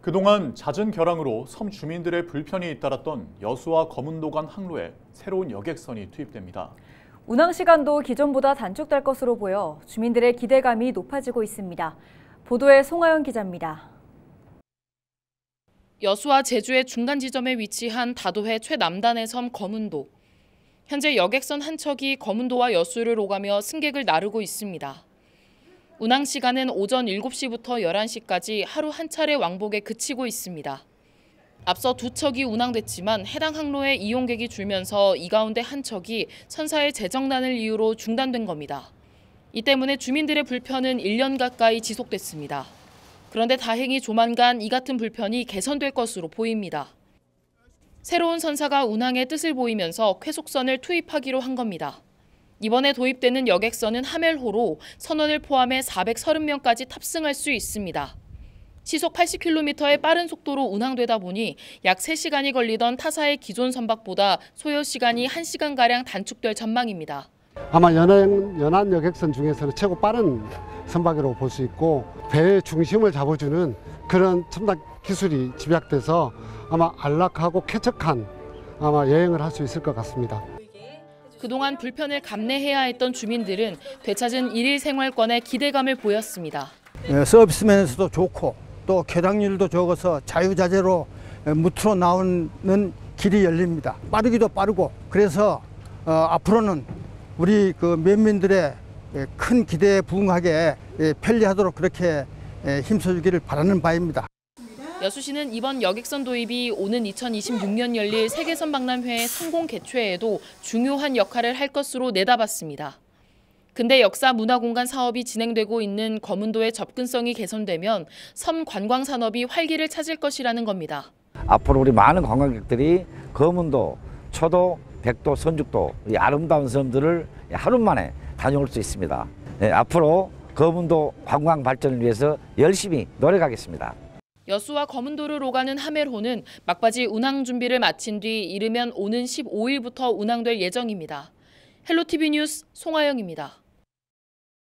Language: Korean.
그동안 잦은 결항으로 섬 주민들의 불편이 잇따랐던 여수와 거문도 간 항로에 새로운 여객선이 투입됩니다. 운항 시간도 기존보다 단축될 것으로 보여 주민들의 기대감이 높아지고 있습니다. 보도에 송하영 기자입니다. 여수와 제주의 중간 지점에 위치한 다도해 최남단의 섬 거문도. 현재 여객선 한 척이 거문도와 여수를 오가며 승객을 나르고 있습니다. 운항 시간은 오전 7시부터 11시까지 하루 한 차례 왕복에 그치고 있습니다. 앞서 두 척이 운항됐지만 해당 항로의 이용객이 줄면서 이 가운데 한 척이 선사의 재정난을 이유로 중단된 겁니다. 이 때문에 주민들의 불편은 1년 가까이 지속됐습니다. 그런데 다행히 조만간 이 같은 불편이 개선될 것으로 보입니다. 새로운 선사가 운항의 뜻을 보이면서 쾌속선을 투입하기로 한 겁니다. 이번에 도입되는 여객선은 하멜호로 선원을 포함해 430명까지 탑승할 수 있습니다. 시속 80km의 빠른 속도로 운항되다 보니 약 3시간이 걸리던 타사의 기존 선박보다 소요 시간이 1시간가량 단축될 전망입니다. 아마 연안, 연안 여객선 중에서는 최고 빠른 선박이라고 볼 수 있고 배의 중심을 잡아주는 그런 첨단 기술이 집약돼서 아마 안락하고 쾌적한 아마 여행을 할 수 있을 것 같습니다. 그동안 불편을 감내해야 했던 주민들은 되찾은 일일 생활권에 기대감을 보였습니다. 서비스 예, 면에서도 좋고 또 개량률도 적어서 자유자재로 예, 무트로 나오는 길이 열립니다. 빠르기도 빠르고 그래서 어, 앞으로는 우리 그 면민들의 예, 큰 기대에 부응하게 편리하도록 그렇게 힘써주기를 바라는 바입니다. 여수시는 이번 여객선 도입이 오는 2026년 열릴 세계선 박람회 성공 개최에도 중요한 역할을 할 것으로 내다봤습니다. 근데 역사 문화공간 사업이 진행되고 있는 거문도의 접근성이 개선되면 섬 관광 산업이 활기를 찾을 것이라는 겁니다. 앞으로 우리 많은 관광객들이 거문도, 초도, 백도, 선죽도 이 아름다운 섬들을 하루 만에 다녀올 수 있습니다. 네, 앞으로 거문도 관광 발전을 위해서 열심히 노력하겠습니다. 여수와 검은도를 오가는 하멜호는 막바지 운항 준비를 마친 뒤 이르면 오는 15일부터 운항될 예정입니다. 헬로TV 뉴스 송하영입니다.